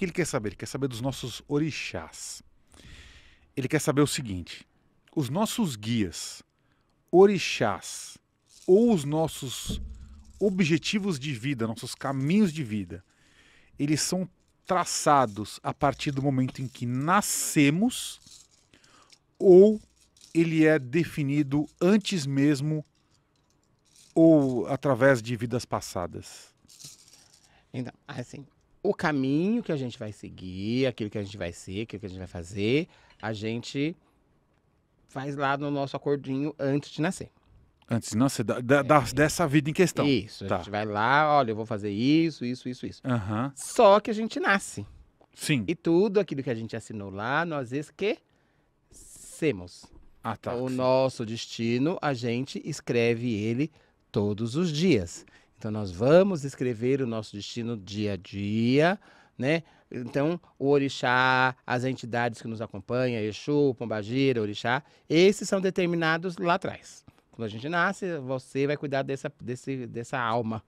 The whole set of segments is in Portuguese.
que ele quer saber? Ele quer saber dos nossos orixás. Ele quer saber o seguinte: os nossos guias, orixás, ou os nossos objetivos de vida, nossos caminhos de vida, eles são traçados a partir do momento em que nascemos ou ele é definido antes mesmo ou através de vidas passadas? Então, assim, o caminho que a gente vai seguir, aquilo que a gente vai ser, aquilo que a gente vai fazer, a gente faz lá no nosso acordinho antes de nascer. Antes de nascer, da, da, é, da, dessa vida em questão. Isso, tá. a gente vai lá, olha, eu vou fazer isso, isso, isso, isso. Uhum. Só que a gente nasce. Sim. E tudo aquilo que a gente assinou lá, nós esquecemos. Ah, tá. O nosso destino, a gente escreve ele todos os dias. Então nós vamos escrever o nosso destino dia a dia, né? Então, o orixá, as entidades que nos acompanham, Exu, Pombagira, orixá, esses são determinados lá atrás. Quando a gente nasce, você vai cuidar dessa, desse, dessa alma,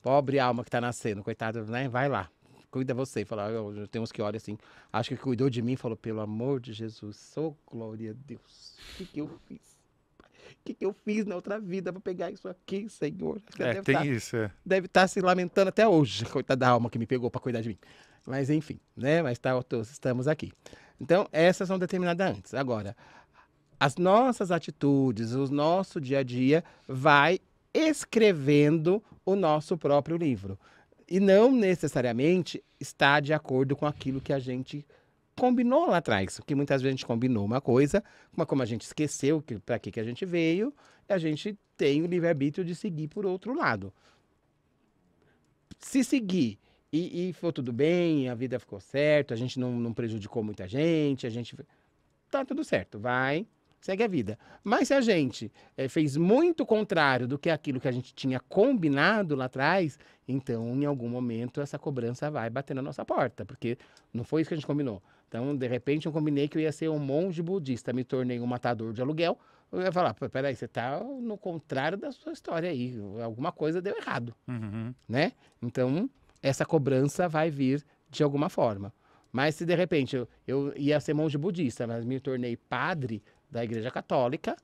pobre alma que está nascendo, coitado, né? Vai lá, cuida você. Fala, ah, eu, tem uns que olham assim, acho que cuidou de mim, falou, pelo amor de Jesus, sou glória a Deus, o que, que eu fiz? que, que eu fiz na outra vida para pegar isso aqui, Senhor? É, deve tem tá, isso. É. Deve estar tá se lamentando até hoje, coitada da alma que me pegou para cuidar de mim. Mas enfim, né? Mas tá, todos estamos aqui. Então, essas são determinadas antes. Agora, as nossas atitudes, o nosso dia a dia vai escrevendo o nosso próprio livro. E não necessariamente está de acordo com aquilo que a gente combinou lá atrás, porque muitas vezes a gente combinou uma coisa, mas como a gente esqueceu que, para que, que a gente veio, a gente tem o livre-arbítrio de seguir por outro lado. Se seguir e, e for tudo bem, a vida ficou certa, a gente não, não prejudicou muita gente, a gente. Tá tudo certo, vai, segue a vida. Mas se a gente é, fez muito contrário do que aquilo que a gente tinha combinado lá atrás, então em algum momento essa cobrança vai bater na nossa porta, porque não foi isso que a gente combinou. Então, de repente, eu combinei que eu ia ser um monge budista, me tornei um matador de aluguel. Eu ia falar, peraí, você tá no contrário da sua história aí, alguma coisa deu errado, uhum. né? Então, essa cobrança vai vir de alguma forma. Mas se de repente eu, eu ia ser monge budista, mas me tornei padre, da Igreja Católica,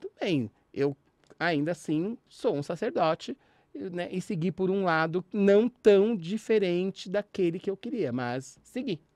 tudo bem, eu ainda assim sou um sacerdote né, e segui por um lado não tão diferente daquele que eu queria, mas segui.